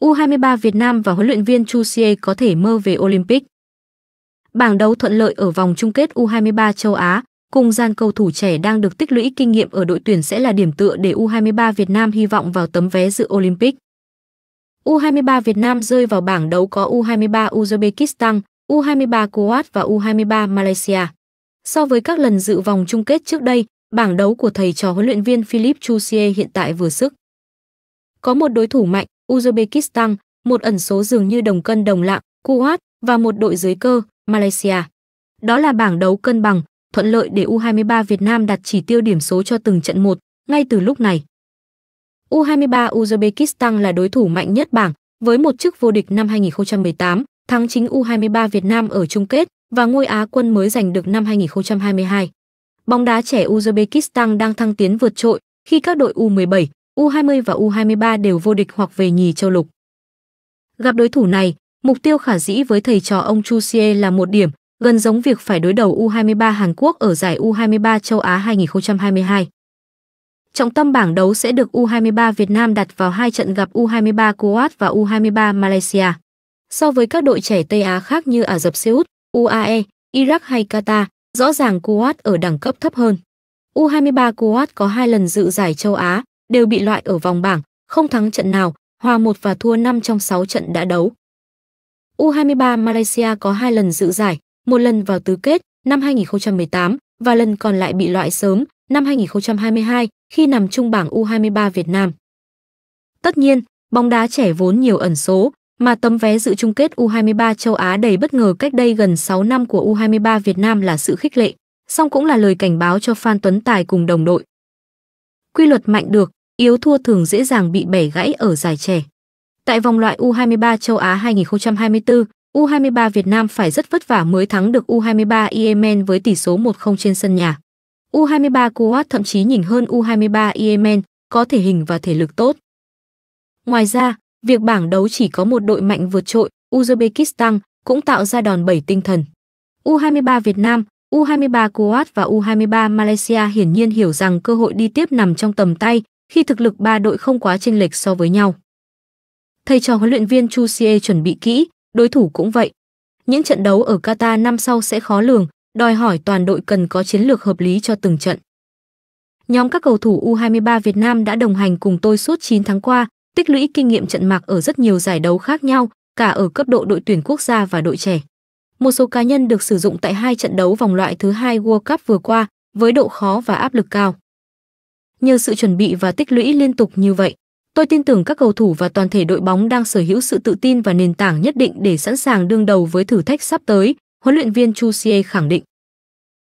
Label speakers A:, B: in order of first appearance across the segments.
A: U23 Việt Nam và huấn luyện viên Chu Xie có thể mơ về Olympic. Bảng đấu thuận lợi ở vòng chung kết U23 châu Á, cùng gian cầu thủ trẻ đang được tích lũy kinh nghiệm ở đội tuyển sẽ là điểm tựa để U23 Việt Nam hy vọng vào tấm vé dự Olympic. U23 Việt Nam rơi vào bảng đấu có U23 Uzbekistan, U23 Kuwait và U23 Malaysia. So với các lần dự vòng chung kết trước đây, bảng đấu của thầy trò huấn luyện viên Philip Chu Xie hiện tại vừa sức. Có một đối thủ mạnh, Uzbekistan, một ẩn số dường như đồng cân đồng lạng, Kuwait và một đội dưới cơ, Malaysia. Đó là bảng đấu cân bằng, thuận lợi để U23 Việt Nam đặt chỉ tiêu điểm số cho từng trận một ngay từ lúc này. U23 Uzbekistan là đối thủ mạnh nhất bảng với một chức vô địch năm 2018, thắng chính U23 Việt Nam ở chung kết và ngôi Á quân mới giành được năm 2022. Bóng đá trẻ Uzbekistan đang thăng tiến vượt trội khi các đội U17, U20 và U23 đều vô địch hoặc về nhì châu lục. Gặp đối thủ này, mục tiêu khả dĩ với thầy trò ông Chu Sie là một điểm, gần giống việc phải đối đầu U23 Hàn Quốc ở giải U23 châu Á 2022. Trọng tâm bảng đấu sẽ được U23 Việt Nam đặt vào hai trận gặp U23 Kuwait và U23 Malaysia. So với các đội trẻ Tây Á khác như Ả Rập Xê Út, UAE, Iraq hay Qatar, rõ ràng Kuwait ở đẳng cấp thấp hơn. U23 Kuwait có hai lần dự giải châu Á, đều bị loại ở vòng bảng, không thắng trận nào, hòa một và thua 5 trong 6 trận đã đấu. U23 Malaysia có hai lần dự giải, một lần vào tứ kết năm 2018 và lần còn lại bị loại sớm năm 2022 khi nằm chung bảng U23 Việt Nam. Tất nhiên, bóng đá trẻ vốn nhiều ẩn số, mà tấm vé dự chung kết U23 châu Á đầy bất ngờ cách đây gần 6 năm của U23 Việt Nam là sự khích lệ, song cũng là lời cảnh báo cho Phan Tuấn Tài cùng đồng đội. Quy luật mạnh được, yếu thua thường dễ dàng bị bẻ gãy ở giải trẻ. Tại vòng loại U23 châu Á 2024, U23 Việt Nam phải rất vất vả mới thắng được U23 Yemen với tỷ số 1-0 trên sân nhà. U23 Kuwait thậm chí nhỉnh hơn U23 Yemen, có thể hình và thể lực tốt. Ngoài ra, việc bảng đấu chỉ có một đội mạnh vượt trội, Uzbekistan, cũng tạo ra đòn bẩy tinh thần. U23 Việt Nam, U23 Kuwait và U23 Malaysia hiển nhiên hiểu rằng cơ hội đi tiếp nằm trong tầm tay, khi thực lực ba đội không quá chênh lệch so với nhau. Thầy trò huấn luyện viên Chu Xie chuẩn bị kỹ, đối thủ cũng vậy. Những trận đấu ở Qatar năm sau sẽ khó lường, đòi hỏi toàn đội cần có chiến lược hợp lý cho từng trận. Nhóm các cầu thủ U23 Việt Nam đã đồng hành cùng tôi suốt 9 tháng qua, tích lũy kinh nghiệm trận mạc ở rất nhiều giải đấu khác nhau, cả ở cấp độ đội tuyển quốc gia và đội trẻ. Một số cá nhân được sử dụng tại hai trận đấu vòng loại thứ hai World Cup vừa qua với độ khó và áp lực cao. Nhờ sự chuẩn bị và tích lũy liên tục như vậy, tôi tin tưởng các cầu thủ và toàn thể đội bóng đang sở hữu sự tự tin và nền tảng nhất định để sẵn sàng đương đầu với thử thách sắp tới, huấn luyện viên Chu Xie khẳng định.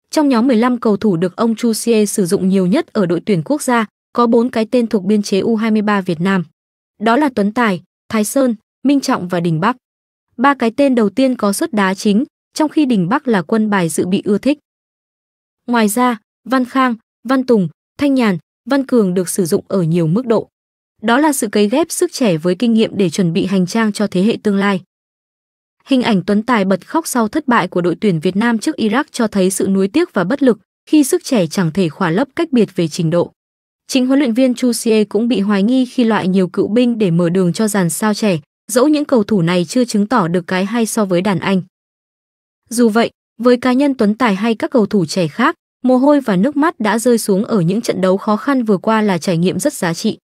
A: Trong nhóm 15 cầu thủ được ông Chu Xie sử dụng nhiều nhất ở đội tuyển quốc gia, có 4 cái tên thuộc biên chế U23 Việt Nam. Đó là Tuấn Tài, Thái Sơn, Minh Trọng và Đình Bắc. Ba cái tên đầu tiên có xuất đá chính, trong khi Đình Bắc là quân bài dự bị ưa thích. Ngoài ra, Văn Khang, Văn Tùng, Thanh Nhàn, Văn Cường được sử dụng ở nhiều mức độ. Đó là sự cấy ghép sức trẻ với kinh nghiệm để chuẩn bị hành trang cho thế hệ tương lai. Hình ảnh Tuấn Tài bật khóc sau thất bại của đội tuyển Việt Nam trước Iraq cho thấy sự nuối tiếc và bất lực khi sức trẻ chẳng thể khỏa lấp cách biệt về trình độ. Chính huấn luyện viên Chu Sie cũng bị hoài nghi khi loại nhiều cựu binh để mở đường cho dàn sao trẻ, dẫu những cầu thủ này chưa chứng tỏ được cái hay so với đàn anh. Dù vậy, với cá nhân Tuấn Tài hay các cầu thủ trẻ khác, Mồ hôi và nước mắt đã rơi xuống ở những trận đấu khó khăn vừa qua là trải nghiệm rất giá trị.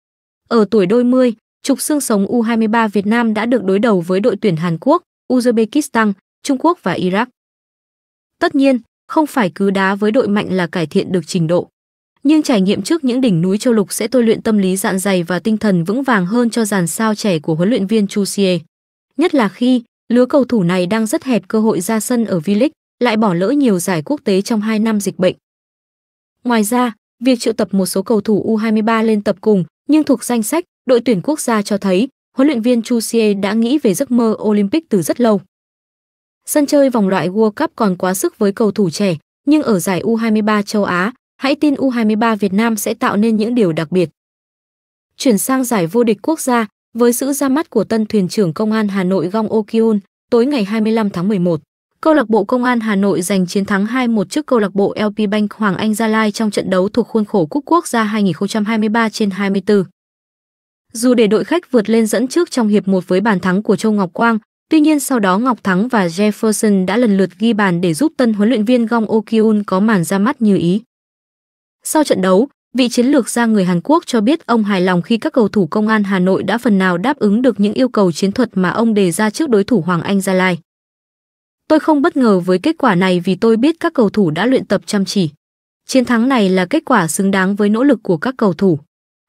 A: Ở tuổi đôi mươi, trục xương sống U23 Việt Nam đã được đối đầu với đội tuyển Hàn Quốc, Uzbekistan, Trung Quốc và Iraq. Tất nhiên, không phải cứ đá với đội mạnh là cải thiện được trình độ. Nhưng trải nghiệm trước những đỉnh núi châu lục sẽ tôi luyện tâm lý dạn dày và tinh thần vững vàng hơn cho dàn sao trẻ của huấn luyện viên Chu Xie. Nhất là khi lứa cầu thủ này đang rất hẹp cơ hội ra sân ở V-League, lại bỏ lỡ nhiều giải quốc tế trong 2 năm dịch bệnh. Ngoài ra, việc triệu tập một số cầu thủ U23 lên tập cùng, nhưng thuộc danh sách đội tuyển quốc gia cho thấy huấn luyện viên Chu Xie đã nghĩ về giấc mơ Olympic từ rất lâu. Sân chơi vòng loại World Cup còn quá sức với cầu thủ trẻ, nhưng ở giải U23 châu Á, hãy tin U23 Việt Nam sẽ tạo nên những điều đặc biệt. Chuyển sang giải vô địch quốc gia với sự ra mắt của tân thuyền trưởng công an Hà Nội Gong Okyun tối ngày 25 tháng 11. Câu lạc bộ Công an Hà Nội giành chiến thắng 2-1 trước câu lạc bộ LP Bank Hoàng Anh Gia Lai trong trận đấu thuộc khuôn khổ Cúp Quốc gia 2023 trên 24. Dù để đội khách vượt lên dẫn trước trong hiệp 1 với bàn thắng của Châu Ngọc Quang, tuy nhiên sau đó Ngọc Thắng và Jefferson đã lần lượt ghi bàn để giúp tân huấn luyện viên Gong Okyun có màn ra mắt như ý. Sau trận đấu, vị chiến lược gia người Hàn Quốc cho biết ông hài lòng khi các cầu thủ Công an Hà Nội đã phần nào đáp ứng được những yêu cầu chiến thuật mà ông đề ra trước đối thủ Hoàng Anh Gia Lai. Tôi không bất ngờ với kết quả này vì tôi biết các cầu thủ đã luyện tập chăm chỉ. Chiến thắng này là kết quả xứng đáng với nỗ lực của các cầu thủ.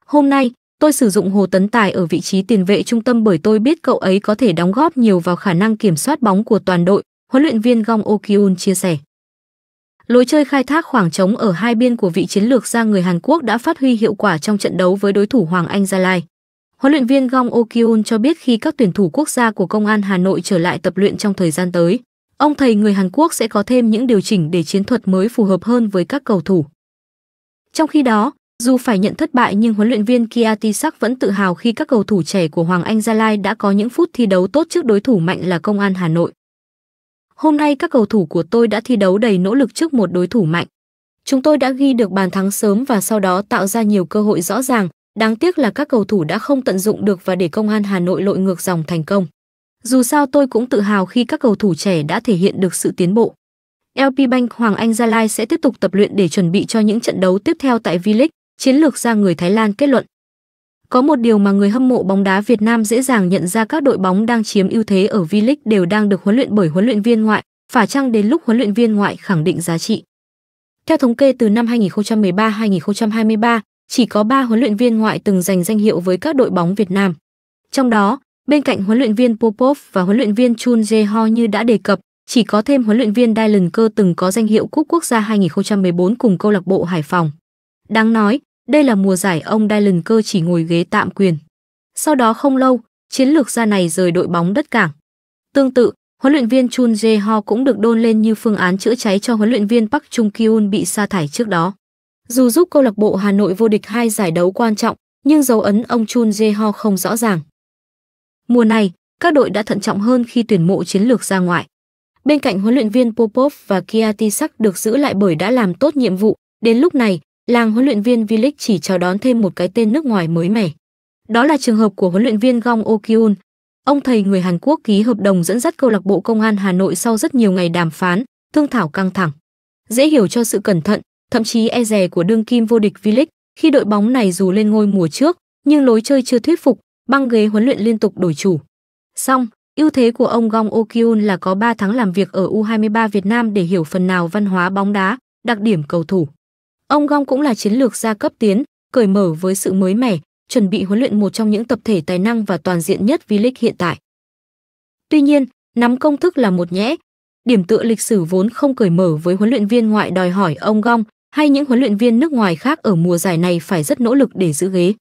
A: Hôm nay, tôi sử dụng Hồ Tấn Tài ở vị trí tiền vệ trung tâm bởi tôi biết cậu ấy có thể đóng góp nhiều vào khả năng kiểm soát bóng của toàn đội, huấn luyện viên Gong Okyun chia sẻ. Lối chơi khai thác khoảng trống ở hai biên của vị chiến lược gia người Hàn Quốc đã phát huy hiệu quả trong trận đấu với đối thủ Hoàng Anh Gia Lai. Huấn luyện viên Gong Okyun cho biết khi các tuyển thủ quốc gia của Công an Hà Nội trở lại tập luyện trong thời gian tới, Ông thầy người Hàn Quốc sẽ có thêm những điều chỉnh để chiến thuật mới phù hợp hơn với các cầu thủ. Trong khi đó, dù phải nhận thất bại nhưng huấn luyện viên Kia Tisak vẫn tự hào khi các cầu thủ trẻ của Hoàng Anh Gia Lai đã có những phút thi đấu tốt trước đối thủ mạnh là Công an Hà Nội. Hôm nay các cầu thủ của tôi đã thi đấu đầy nỗ lực trước một đối thủ mạnh. Chúng tôi đã ghi được bàn thắng sớm và sau đó tạo ra nhiều cơ hội rõ ràng, đáng tiếc là các cầu thủ đã không tận dụng được và để Công an Hà Nội lội ngược dòng thành công. Dù sao tôi cũng tự hào khi các cầu thủ trẻ đã thể hiện được sự tiến bộ. LP Bank Hoàng Anh Gia Lai sẽ tiếp tục tập luyện để chuẩn bị cho những trận đấu tiếp theo tại V-League, chiến lược ra người Thái Lan kết luận. Có một điều mà người hâm mộ bóng đá Việt Nam dễ dàng nhận ra các đội bóng đang chiếm ưu thế ở V-League đều đang được huấn luyện bởi huấn luyện viên ngoại, phải chăng đến lúc huấn luyện viên ngoại khẳng định giá trị. Theo thống kê từ năm 2013-2023, chỉ có 3 huấn luyện viên ngoại từng giành danh hiệu với các đội bóng Việt Nam. Trong đó, Bên cạnh huấn luyện viên Popov và huấn luyện viên Chun Jae-ho như đã đề cập, chỉ có thêm huấn luyện viên Dylan Cơ từng có danh hiệu cúp quốc gia 2014 cùng câu lạc bộ Hải Phòng. Đáng nói, đây là mùa giải ông Dylan Cơ chỉ ngồi ghế tạm quyền. Sau đó không lâu, chiến lược gia này rời đội bóng đất cảng. Tương tự, huấn luyện viên Chun Jae-ho cũng được đôn lên như phương án chữa cháy cho huấn luyện viên Park Chung-kyun bị sa thải trước đó. Dù giúp câu lạc bộ Hà Nội vô địch hai giải đấu quan trọng, nhưng dấu ấn ông Chun Jae-ho không rõ ràng. Mùa này, các đội đã thận trọng hơn khi tuyển mộ chiến lược ra ngoại. Bên cạnh huấn luyện viên Popov và Kiatisak được giữ lại bởi đã làm tốt nhiệm vụ, đến lúc này, làng huấn luyện viên v chỉ chào đón thêm một cái tên nước ngoài mới mẻ. Đó là trường hợp của huấn luyện viên Gong Okyun. Ông thầy người Hàn Quốc ký hợp đồng dẫn dắt câu lạc bộ Công an Hà Nội sau rất nhiều ngày đàm phán, thương thảo căng thẳng. Dễ hiểu cho sự cẩn thận, thậm chí e rè của đương kim vô địch v khi đội bóng này dù lên ngôi mùa trước, nhưng lối chơi chưa thuyết phục, băng ghế huấn luyện liên tục đổi chủ. Xong, ưu thế của ông Gong Okyun là có 3 tháng làm việc ở U23 Việt Nam để hiểu phần nào văn hóa bóng đá, đặc điểm cầu thủ. Ông Gong cũng là chiến lược gia cấp tiến, cởi mở với sự mới mẻ, chuẩn bị huấn luyện một trong những tập thể tài năng và toàn diện nhất V-League hiện tại. Tuy nhiên, nắm công thức là một nhẽ, điểm tựa lịch sử vốn không cởi mở với huấn luyện viên ngoại đòi hỏi ông Gong hay những huấn luyện viên nước ngoài khác ở mùa giải này phải rất nỗ lực để giữ ghế.